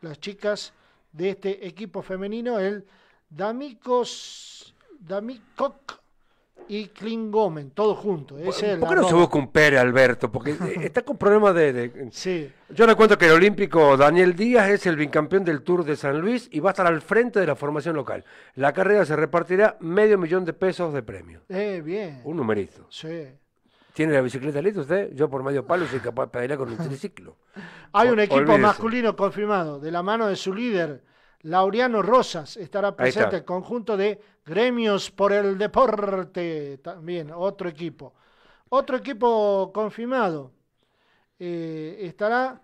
las chicas de este equipo femenino, el Damicos, Damikok y Klingomen, todos juntos. ¿Por, qué no se busca un pere Alberto? Porque eh, está con problemas de... Sí. Yo le cuento que el olímpico Daniel Díaz es el bicampeón del Tour de San Luis y va a estar al frente de la formación local. La carrera se repartirá medio millón de pesos de premio. Eh, bien. Un numerito. Sí. ¿Tiene la bicicleta lista usted? Yo por medio palo soy capaz de pedalear con un triciclo. Hay un equipo masculino confirmado, de la mano de su líder, Laureano Rosas, estará presente el conjunto de Gremios por el Deporte, también otro equipo. Otro equipo confirmado eh, estará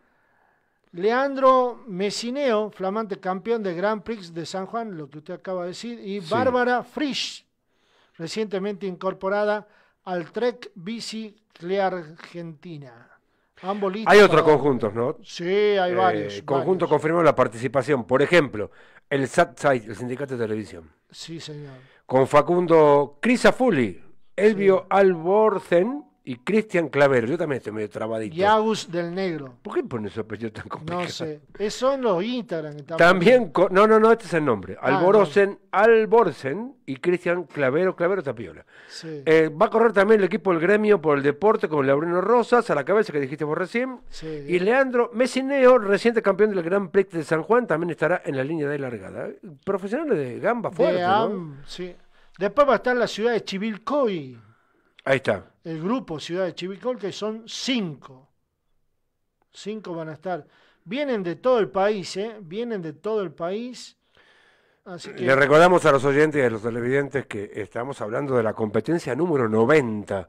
Leandro Mesineo, flamante campeón de Grand Prix de San Juan, lo que usted acaba de decir, y Bárbara Frisch, recientemente incorporada al Trek bicicle Argentina. hay otros conjuntos, ¿no? Sí, hay eh, varios. Conjuntos confirmó la participación. Por ejemplo, el SATSAI, el Sindicato de Televisión. Sí, señor. Con Facundo Crisafulli, Elvio sí. Alborcen y Cristian Clavero, Yo también estoy medio trabadito. Y del Negro. ¿Por qué pones esos apellido tan complicado? No sé. Es, son los Instagram. Que también, no, no, no, este es el nombre. Ah, Alborosen Alborosen y Cristian Clavero, Clavero Tapiola. Sí. Eh, va a correr también el equipo del gremio por el deporte con Laurino Rosas a la cabeza que dijiste vos recién. y Leandro Messineo, reciente campeón del Gran Prix de San Juan, también estará en la línea de largada. Profesionales de gamba fuerte, Sí. Después va a estar la ciudad de Chivilcoy Ahí está. El grupo Ciudad de Chivicol, que son cinco. Cinco van a estar. Vienen de todo el país, ¿eh? Vienen de todo el país. Así Le recordamos a los oyentes y a los televidentes que estamos hablando de la competencia número 90.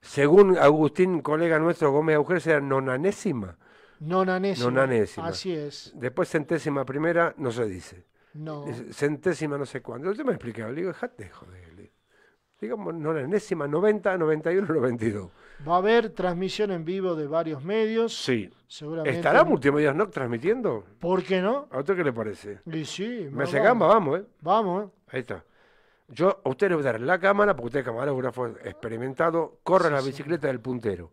Según Agustín, colega nuestro Gómez Auger, será nonanésima. Nonanésima. Nonanésima. Así es. Después centésima primera no se dice. No. Centésima no sé cuándo. El tema explicado, le Digo, dejate, joder digamos, no la enésima, 90, 91, 92. Va a haber transmisión en vivo de varios medios. Sí. ¿Estará Multimedia NOC transmitiendo? ¿Por qué no? ¿A usted qué le parece? sí. Me hace gamba, vamos, ¿eh? Vamos, ¿eh? Ahí está. Yo a usted le voy a dar la cámara, porque usted es camarógrafo experimentado, corre la bicicleta del puntero.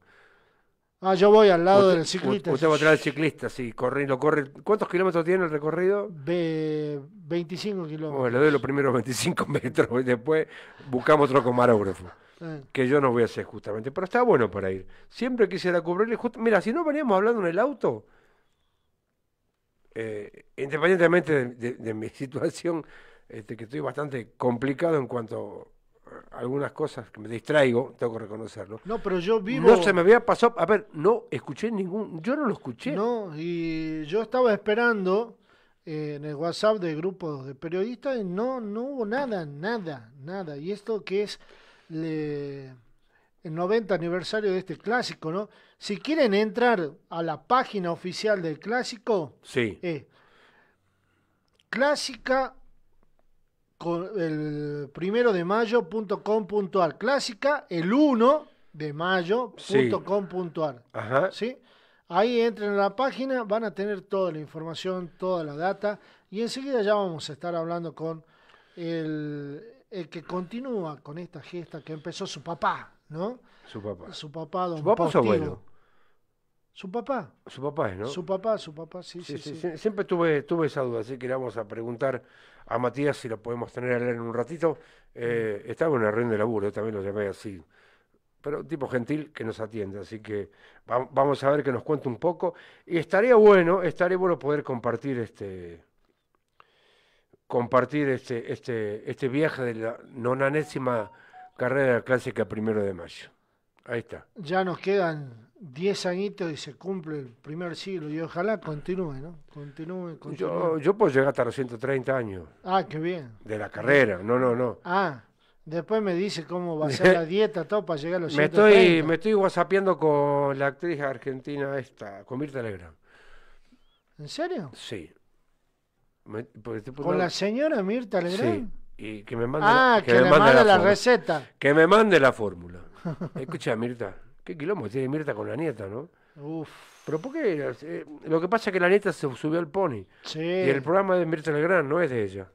Ah, yo voy al lado del ciclista. Usted va atrás del ciclista, sí, corriendo. Corre. ¿Cuántos kilómetros tiene el recorrido? ve 25 kilómetros. Bueno, le doy los primeros 25 metros y después buscamos otro comarógrafo, Que yo no voy a hacer justamente, pero está bueno para ir. Siempre quisiera cubrirle. justo... Mira, si no veníamos hablando en el auto, eh, independientemente de, mi situación, este, que estoy bastante complicado en cuanto algunas cosas que me distraigo, tengo que reconocerlo. No, pero yo vivo. No se me había pasado. A ver, no escuché ningún. Yo no lo escuché. No, y yo estaba esperando eh, en el WhatsApp de grupos de periodistas y no, no hubo nada, nada, nada. Y esto que es el 90 aniversario de este clásico, ¿no? Si quieren entrar a la página oficial del clásico. Sí. Eh, clásica el primero de mayo.com.ar clásica, el 1 de mayo.com.ar. Sí. ¿sí? Ahí entran a la página, van a tener toda la información, toda la data y enseguida ya vamos a estar hablando con el, el que continúa con esta gesta que empezó su papá, ¿no? Su papá. Su papá, don ¿Su papá Su abuelo. ¿Su papá? Su papá es, ¿no? Su papá, su papá, sí, sí. sí, Siempre tuve, tuve esa duda, así que le vamos a preguntar a Matías si lo podemos tener a en un ratito. Eh, estaba en una reunión de laburo, yo también lo llamé así. Pero un tipo gentil que nos atiende, así que vamos a ver que nos cuente un poco. Y estaría bueno, estaría bueno poder compartir este compartir este, este, este viaje de la nonanésima carrera clásica primero de mayo. Ahí está. Ya nos quedan 10 añitos y se cumple el primer siglo y ojalá continúe, ¿no? Continúe, continúe. Yo, puedo llegar hasta los 130 años. Ah, qué bien. De la carrera, no, no, no. Ah, después me dice cómo va a ser la dieta todo para llegar a los me Estoy, me estoy whatsappeando con la actriz argentina esta, con Mirta Legrand. ¿En serio? Sí. ¿Con la señora Mirta Legrand? Sí. Y que me mande, ah, que, me mande la receta. Que me mande la fórmula. Escucha, Mirta, qué quilombo tiene Mirta con la nieta, ¿no? Uf. Pero ¿por eh, lo que pasa es que la nieta se subió al pony. Y el programa de Mirta Gran no es de ella.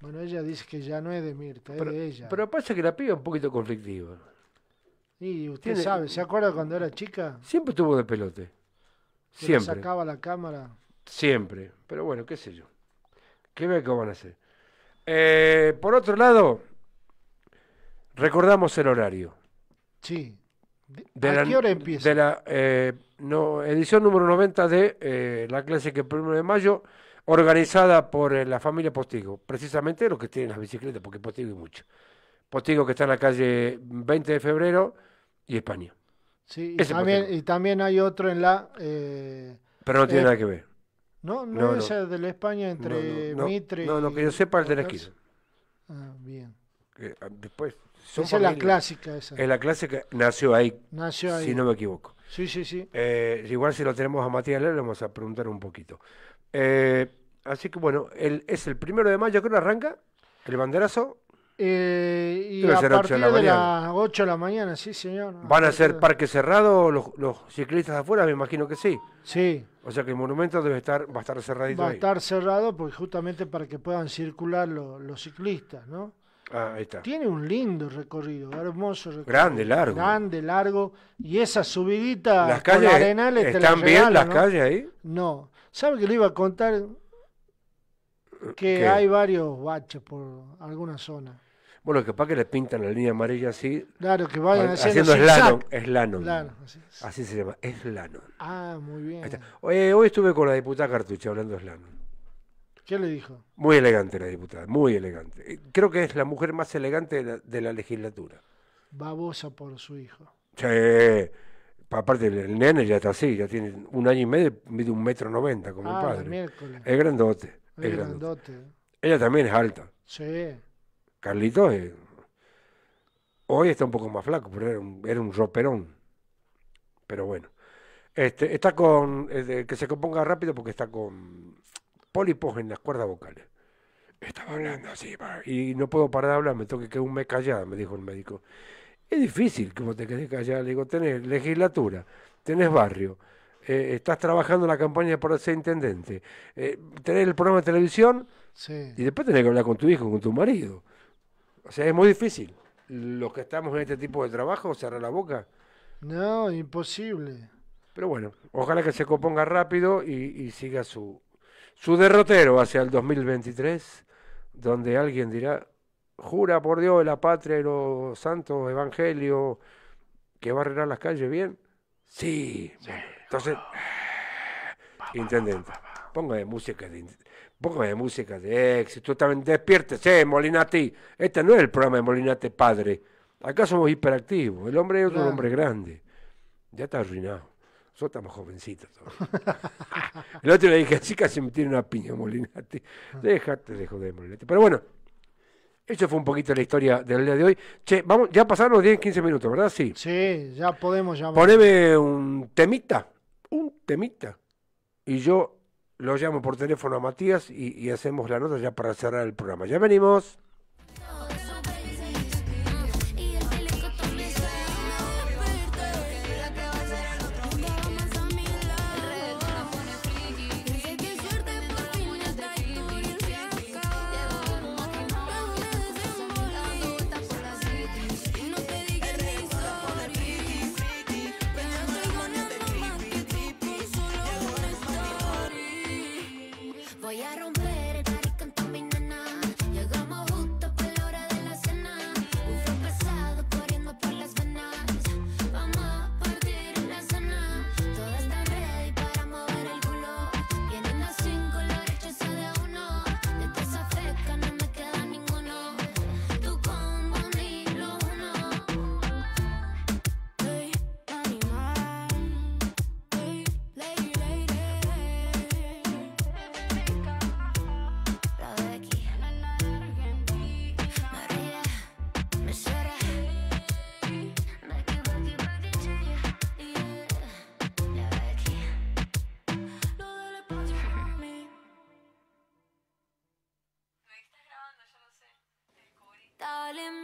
Bueno, ella dice que ya no es de Mirta, es de ella. Pero pasa que la piba es un poquito conflictiva. Y usted sabe, ¿se acuerda cuando era chica? Siempre estuvo de pelote. siempre. sacaba la cámara. Siempre. Pero bueno, qué sé yo. ¿Qué ve que van a hacer? Eh, por otro lado, recordamos el horario. Sí. De ¿A qué hora empieza? De la eh, edición número 90 de eh, la clase que el 1 de mayo, organizada por eh, la familia Postigo. Precisamente los que tienen las bicicletas, porque Postigo hay mucho. Postigo que está en la calle 20 de febrero y España. Sí, y, también, también, hay otro en la... Pero no tiene nada que ver. No, no, es el de la España entre Mitre No, no, que yo sepa el de la esquina. Ah, bien. Ah, después esa es la clásica. Esa. Es la clásica, nació ahí, nació ahí. si no me equivoco. Sí, sí, sí. Eh, igual si lo tenemos a Matías le vamos a preguntar un poquito. Eh, así que bueno, el, es el primero de mayo, creo, arranca el banderazo. Eh, y a partir de, las 8 de la mañana, sí, señor. ¿Van a ser parque cerrado los, los ciclistas afuera? Me imagino que sí. Sí. O sea que el monumento debe estar, va a estar cerradito. Va a estar cerrado pues justamente para que puedan circular los ciclistas, ¿no? Ah, ahí está. Tiene un lindo recorrido, hermoso recorrido. Grande, largo. Grande, largo. Y esa subidita las calles, por arenales ¿Están bien las calles ahí? No. ¿Sabe que le iba a contar? Que hay varios baches por alguna zona. Bueno, capaz que le pintan la línea amarilla así. Claro, que vayan haciendo, haciendo eslanon. Claro, así, se llama, eslanon. Ah, muy bien. Hoy, estuve con la diputada Cartucha hablando de ¿Qué le dijo? Muy elegante la diputada, muy elegante. Eh, creo que es la mujer más elegante de la, legislatura. Babosa por su hijo. Sí. Aparte, el nene ya está así, ya tiene un año y medio, mide un metro noventa como ah, el padre. Miércoles. Es grandote. Es, grandote. Ella también es alta. Sí. Carlitos eh, hoy está un poco más flaco, pero era un, roperón. Pero bueno. Este, está con. Eh, que se componga rápido porque está con pólipos en las cuerdas vocales. Estaba hablando así, y no puedo parar de hablar, me tengo que un mes callada, me dijo el médico. Es difícil que vos te quedes callada, le digo, tenés legislatura, tenés barrio, eh, estás trabajando en la campaña para ser intendente, eh, tenés el programa de televisión y después tenés que hablar con tu hijo, con tu marido. O sea, es muy difícil. Los que estamos en este tipo de trabajo, cerrar la boca. No, imposible. Pero bueno, ojalá que se componga rápido y siga su, su derrotero hacia el 2023, donde alguien dirá, jura por Dios, la patria y los santos evangelios, que va a arreglar las calles bien. Sí. Entonces, ah. intendente, intendente, póngame música de, música de éxito, también despiértese, Molinati. Este no es el programa de Molinati, Padre. Acá somos hiperactivos. El hombre es otro hombre grande. Ya está arruinado. Nosotros estamos jovencitos. el otro le dije, chica se me tiene una piña, Molinate. Déjate de joder, Pero bueno, eso fue un poquito la historia del día de hoy. Che, vamos, ya pasaron los 10, 15 minutos, ¿verdad? Sí. Sí, ya podemos llamar. Poneme un temita, un temita. Y yo lo llamo por teléfono a Matías y, y hacemos la nota ya para cerrar el programa. Ya venimos.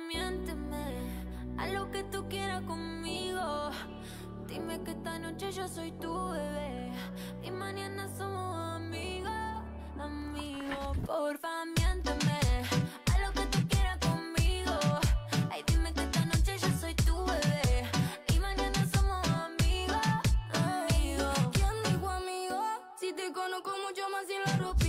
miénteme, a lo que tú quieras conmigo. Dime que esta noche yo soy tu bebé y mañana somos amigos, amigos. Porfa, miénteme, a lo que tú quieras conmigo. Ay, dime que esta noche yo soy tu bebé y mañana somos amigos, amigos. ¿Quién dijo amigo? Si te conozco mucho más y la ropa.